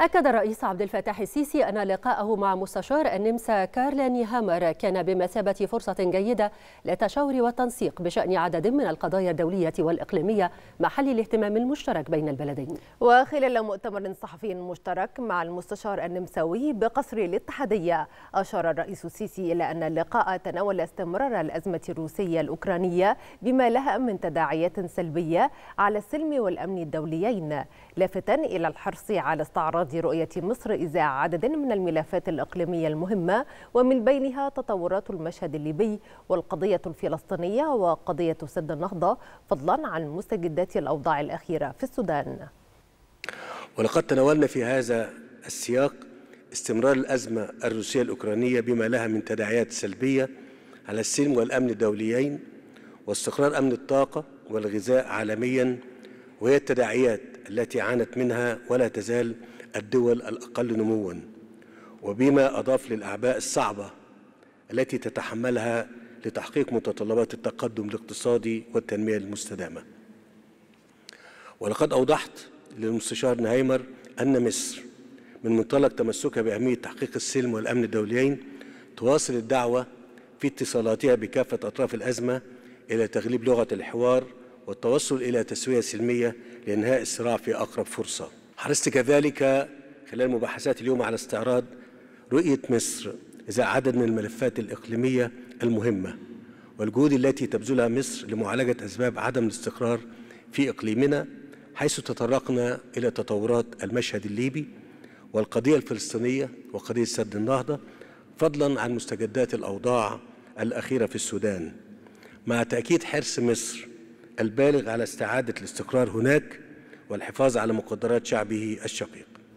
أكد الرئيس عبد الفتاح السيسي أن لقاءه مع مستشار النمسا كارل نيهامر كان بمثابة فرصة جيدة للتشاور والتنسيق بشأن عدد من القضايا الدولية والإقليمية محل الاهتمام المشترك بين البلدين وخلال مؤتمر صحفي مشترك مع المستشار النمساوي بقصر الاتحادية أشار الرئيس السيسي إلى أن اللقاء تناول استمرار الأزمة الروسية الأوكرانية بما لها من تداعيات سلبية على السلم والأمن الدوليين لافتا إلى الحرص على استعراض معرض رؤية مصر إذاع عدد من الملفات الإقليمية المهمة ومن بينها تطورات المشهد الليبي والقضية الفلسطينية وقضية سد النهضة فضلا عن مستجدات الأوضاع الأخيرة في السودان ولقد تناولنا في هذا السياق استمرار الأزمة الروسية الأوكرانية بما لها من تداعيات سلبية على السلم والأمن الدوليين واستقرار أمن الطاقة والغذاء عالمياً وهي التداعيات التي عانت منها ولا تزال الدول الأقل نمواً وبما أضاف للأعباء الصعبة التي تتحملها لتحقيق متطلبات التقدم الاقتصادي والتنمية المستدامة ولقد أوضحت للمستشار نهايمر أن مصر من منطلق تمسكها بأهمية تحقيق السلم والأمن الدوليين تواصل الدعوة في اتصالاتها بكافة أطراف الأزمة إلى تغليب لغة الحوار والتوصل إلى تسوية سلمية لإنهاء الصراع في أقرب فرصة حرصت كذلك خلال مباحثات اليوم على استعراض رؤية مصر إذا عدد من الملفات الإقليمية المهمة والجهود التي تبذلها مصر لمعالجة أسباب عدم الاستقرار في إقليمنا حيث تطرقنا إلى تطورات المشهد الليبي والقضية الفلسطينية وقضية سد النهضة فضلا عن مستجدات الأوضاع الأخيرة في السودان مع تأكيد حرص مصر البالغ على استعادة الاستقرار هناك والحفاظ على مقدرات شعبه الشقيق